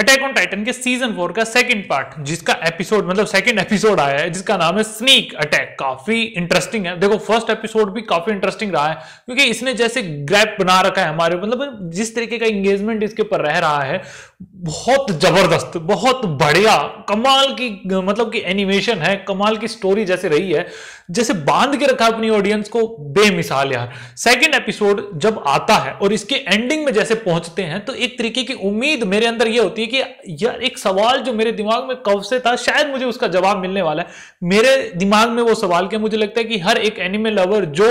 attack on Titan के season four का second part जिसका एपिसोड मतलब सेकंड एपिसोड आया है जिसका नाम है स्नीक अटैक काफी इंटरेस्टिंग है देखो फर्स्ट एपिसोड भी काफी इंटरेस्टिंग रहा है क्योंकि इसने जैसे ग्रैप बना रखा है हमारे मतलब जिस तरीके का एंगेजमेंट इसके ऊपर रह रहा है बहुत जबरदस्त बहुत बढ़िया कमाल की मतलब कि एनिमेशन है कमाल की स्टोरी जैसे रही है जैसे बांध के रखा अपनी ऑडियंस को बेमिसाल यार सेकंड एपिसोड जब आता है और इसके एंडिंग में जैसे पहुंचते हैं तो एक तरीके की उम्मीद मेरे अंदर यह होती है कि यार एक सवाल जो मेरे दिमाग में कब से था शायद मुझे उसका जवाब मिलने वाला है मेरे दिमाग में वो सवाल क्या मुझे लगता है कि हर एक एनिमे लवर जो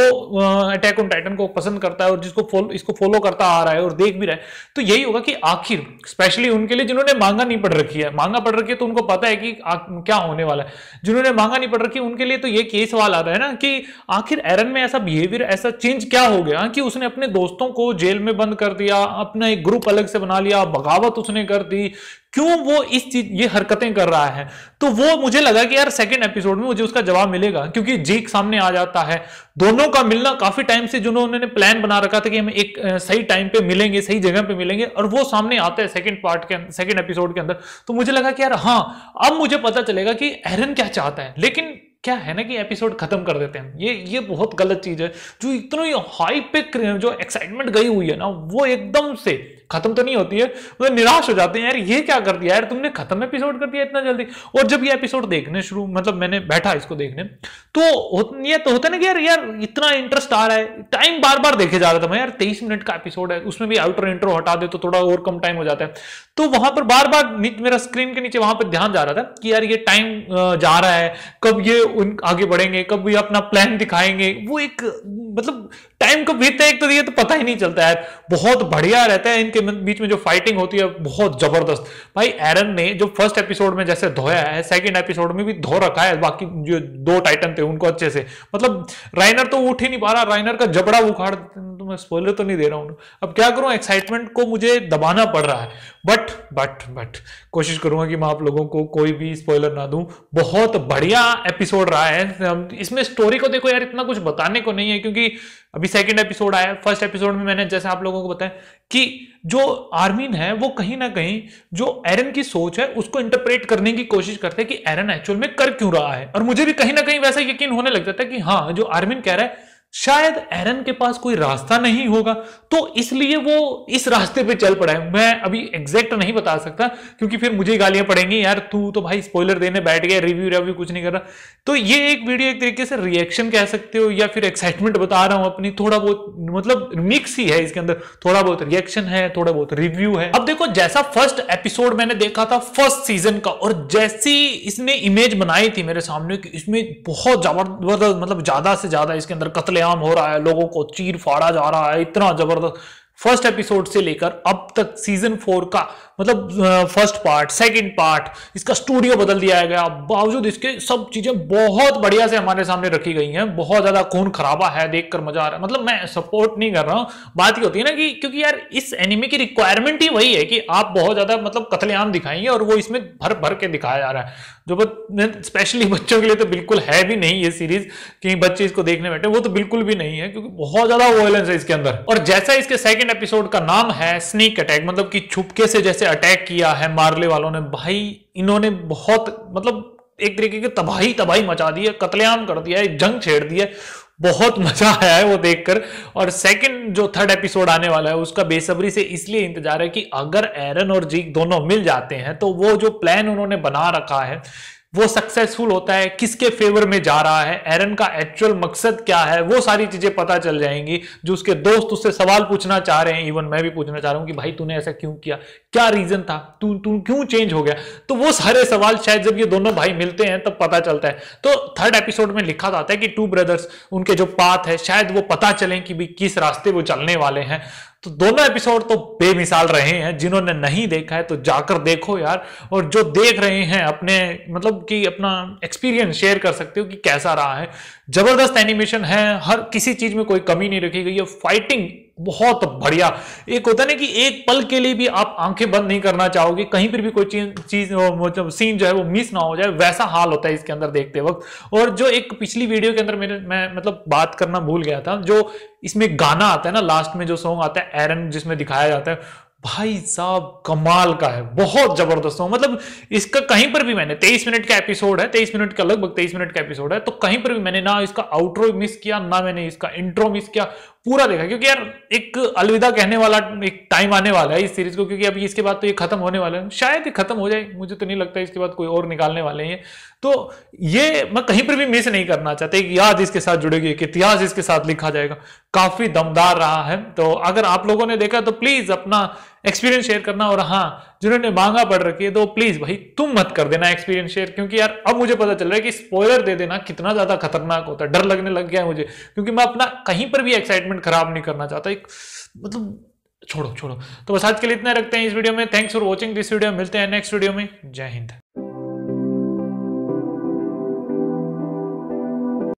अटैक ऑन टाइटन को पसंद करता है और जिसको फॉलो इसको फॉलो करता आ रहा है और देख भी रहा है तो यही होगा कि आखिर स्पेशली स्पेशली उनके लिए जिन्होंने मांगा नहीं पढ़ रखी है मांगा पढ़ रखी है तो उनको पता है कि क्या होने वाला है जिन्होंने मांगा नहीं पढ़ रखी उनके लिए तो ये केस सवाल आता है ना कि आखिर एरन में ऐसा बिहेवियर ऐसा चेंज क्या हो गया कि उसने अपने दोस्तों को जेल में बंद कर दिया अपना एक ग्रुप अलग से बना लिया बगावत उसने कर दी क्यों वो इस चीज ये हरकतें कर रहा है तो वो मुझे लगा कि यार सेकंड एपिसोड में मुझे उसका जवाब मिलेगा क्योंकि जेक सामने आ जाता है दोनों का मिलना काफी टाइम से जिन्होंने उन्होंने प्लान बना रखा था कि हम एक सही टाइम पे मिलेंगे सही जगह पे मिलेंगे और वो सामने आते हैं सेकंड पार्ट के सेकंड एपिसोड के अंदर तो मुझे लगा कि यार हाँ अब मुझे पता चलेगा कि एरन क्या चाहता है लेकिन क्या है ना कि एपिसोड खत्म कर देते हैं ये ये बहुत गलत चीज है जो इतनी हाई पे जो एक्साइटमेंट गई हुई है ना वो एकदम से खत्म तो नहीं होती है वो निराश हो जाते हैं यार ये क्या कर दिया यार तुमने खत्म एपिसोड कर दिया इतना जल्दी और जब ये एपिसोड देखने शुरू मतलब मैंने बैठा इसको देखने तो ये तो होता ना कि यार यार इतना इंटरेस्ट आ रहा है टाइम बार बार देखे जा रहा था मैं यार तेईस मिनट का एपिसोड है उसमें भी आउटर इंटर हटा दे तो थोड़ा और कम टाइम हो जाता है तो वहां पर बार बार मेरा स्क्रीन के नीचे वहां पर ध्यान जा रहा था कि यार ये टाइम जा रहा है कब ये उन आगे बढ़ेंगे कभी अपना प्लान दिखाएंगे वो एक मतलब टाइम को बीतते एक तो ये तो पता ही नहीं चलता है बहुत बढ़िया रहता है इनके बीच में जो फाइटिंग होती है बहुत जबरदस्त भाई एरन ने जो फर्स्ट एपिसोड में जैसे धोया है सेकंड एपिसोड में भी धो रखा है बाकी जो दो टाइटन थे उनको अच्छे से मतलब राइनर तो उठ ही नहीं पा रहा राइनर का जबड़ा उखाड़ तो मैं स्पॉइलर तो नहीं दे रहा हूं अब क्या करूं एक्साइटमेंट को मुझे दबाना पड़ रहा है बट बट बट कोशिश करूंगा कि मैं आप लोगों को कोई भी स्पॉइलर ना दूं बहुत बढ़िया एपिसोड रहा है इसमें स्टोरी को देखो यार इतना कुछ बताने को नहीं है क्योंकि अभी सेकेंड एपिसोड आया फर्स्ट एपिसोड में मैंने जैसे आप लोगों को बताया कि जो आर्मीन है वो कहीं ना कहीं जो एरन की सोच है उसको इंटरप्रेट करने की कोशिश करते हैं कि एरन एक्चुअल में कर क्यों रहा है और मुझे भी कहीं ना कहीं वैसा यकीन होने लग जाता है कि हाँ जो आर्मीन कह रहा है शायद एरन के पास कोई रास्ता नहीं होगा तो इसलिए वो इस रास्ते पे चल पड़ा है मैं अभी एग्जैक्ट नहीं बता सकता क्योंकि फिर मुझे गालियां पड़ेंगी यार तू तो भाई स्पॉइलर देने बैठ गया रिव्यू रिव्यू कुछ नहीं कर रहा तो ये एक वीडियो एक तरीके से रिएक्शन कह सकते हो या फिर एक्साइटमेंट बता रहा हूं अपनी थोड़ा बहुत मतलब मिक्स ही है इसके अंदर थोड़ा बहुत रिएक्शन है थोड़ा बहुत रिव्यू है अब देखो जैसा फर्स्ट एपिसोड मैंने देखा था फर्स्ट सीजन का और जैसी इसने इमेज बनाई थी मेरे सामने कि इसमें बहुत जबरदस्त मतलब ज्यादा से ज्यादा इसके अंदर कतले कत्लेआम हो रहा है लोगों को चीर फाड़ा जा रहा है इतना जबरदस्त फर्स्ट एपिसोड से लेकर अब तक सीजन फोर का मतलब फर्स्ट पार्ट सेकंड पार्ट इसका स्टूडियो बदल दिया गया बावजूद इसके सब चीज़ें बहुत बढ़िया से हमारे सामने रखी गई हैं बहुत ज़्यादा खून खराबा है देखकर मजा आ रहा है मतलब मैं सपोर्ट नहीं कर रहा हूँ बात ये होती है ना कि क्योंकि यार इस एनिमी की रिक्वायरमेंट ही वही है कि आप बहुत ज़्यादा मतलब कतलेआम दिखाएंगे और वो इसमें भर भर के दिखाया जा रहा है जो स्पेशली बच्चों के लिए तो बिल्कुल है भी नहीं ये सीरीज कि बच्चे इसको देखने बैठे वो तो बिल्कुल भी नहीं है क्योंकि बहुत ज़्यादा वायलेंस है इसके अंदर और जैसा इसके सेकेंड एपिसोड का नाम है स्नीक अटैक मतलब कि छुपके से जैसे से अटैक किया है मारले वालों ने भाई इन्होंने बहुत मतलब एक तरीके की तबाही तबाही मचा दी है कतलेआम कर दिया है जंग छेड़ दी है बहुत मजा आया है वो देखकर और सेकंड जो थर्ड एपिसोड आने वाला है उसका बेसब्री से इसलिए इंतजार है कि अगर एरन और जीक दोनों मिल जाते हैं तो वो जो प्लान उन्होंने बना रखा है वो सक्सेसफुल होता है किसके फेवर में जा रहा है एरन का एक्चुअल मकसद क्या है वो सारी चीजें पता चल जाएंगी जो उसके दोस्त उससे सवाल पूछना चाह रहे हैं इवन मैं भी पूछना चाह रहा हूं कि भाई तूने ऐसा क्यों किया क्या रीजन था तू तू क्यों चेंज हो गया तो वो सारे सवाल शायद जब ये दोनों भाई मिलते हैं तब पता चलता है तो थर्ड एपिसोड में लिखा जाता है कि टू ब्रदर्स उनके जो पाथ है शायद वो पता चले कि भाई किस रास्ते वो चलने वाले हैं तो दोनों एपिसोड तो बेमिसाल रहे हैं जिन्होंने नहीं देखा है तो जाकर देखो यार और जो देख रहे हैं अपने मतलब कि अपना एक्सपीरियंस शेयर कर सकते हो कि कैसा रहा है जबरदस्त एनिमेशन है हर किसी चीज में कोई कमी नहीं रखी गई है फाइटिंग बहुत बढ़िया एक होता है ना कि एक पल के लिए भी आप आंखें बंद नहीं करना चाहोगे कहीं पर भी कोई चीज मतलब सीन जो है वो मिस ना हो जाए वैसा हाल होता है इसके अंदर देखते वक्त और जो एक पिछली वीडियो के अंदर मेरे मैं मतलब बात करना भूल गया था जो इसमें गाना आता है ना लास्ट में जो सॉन्ग आता है एरन जिसमें दिखाया जाता है भाई साहब कमाल का है बहुत जबरदस्त हो मतलब इसका कहीं पर भी मैंने 23 मिनट का एपिसोड है 23 मिनट का लगभग 23 मिनट का एपिसोड है तो कहीं पर भी मैंने ना इसका आउटरो मिस किया ना मैंने इसका इंट्रो मिस किया पूरा देखा क्योंकि यार एक अलविदा कहने वाला एक टाइम आने वाला है इस सीरीज को क्योंकि अभी इसके बाद तो ये खत्म होने वाला है शायद ये खत्म हो जाए मुझे तो नहीं लगता इसके बाद कोई और निकालने वाले हैं तो ये मैं कहीं पर भी मिस नहीं करना चाहता एक याद इसके साथ जुड़ेगी एक इतिहास इसके साथ लिखा जाएगा काफी दमदार रहा है तो अगर आप लोगों ने देखा तो प्लीज अपना एक्सपीरियंस शेयर करना और हाँ जिन्होंने मांगा पढ़ रखी है तो प्लीज भाई तुम मत कर देना एक्सपीरियंस शेयर क्योंकि यार अब मुझे पता चल रहा है कि स्पॉयलर दे देना कितना ज्यादा खतरनाक होता है डर लगने लग गया है मुझे क्योंकि मैं अपना कहीं पर भी एक्साइटमेंट खराब नहीं करना चाहता एक मतलब छोड़ो छोड़ो तो बस आज के लिए इतना रखते हैं इस वीडियो में thanks for watching this video मिलते हैं नेक्स्ट वीडियो में जय हिंद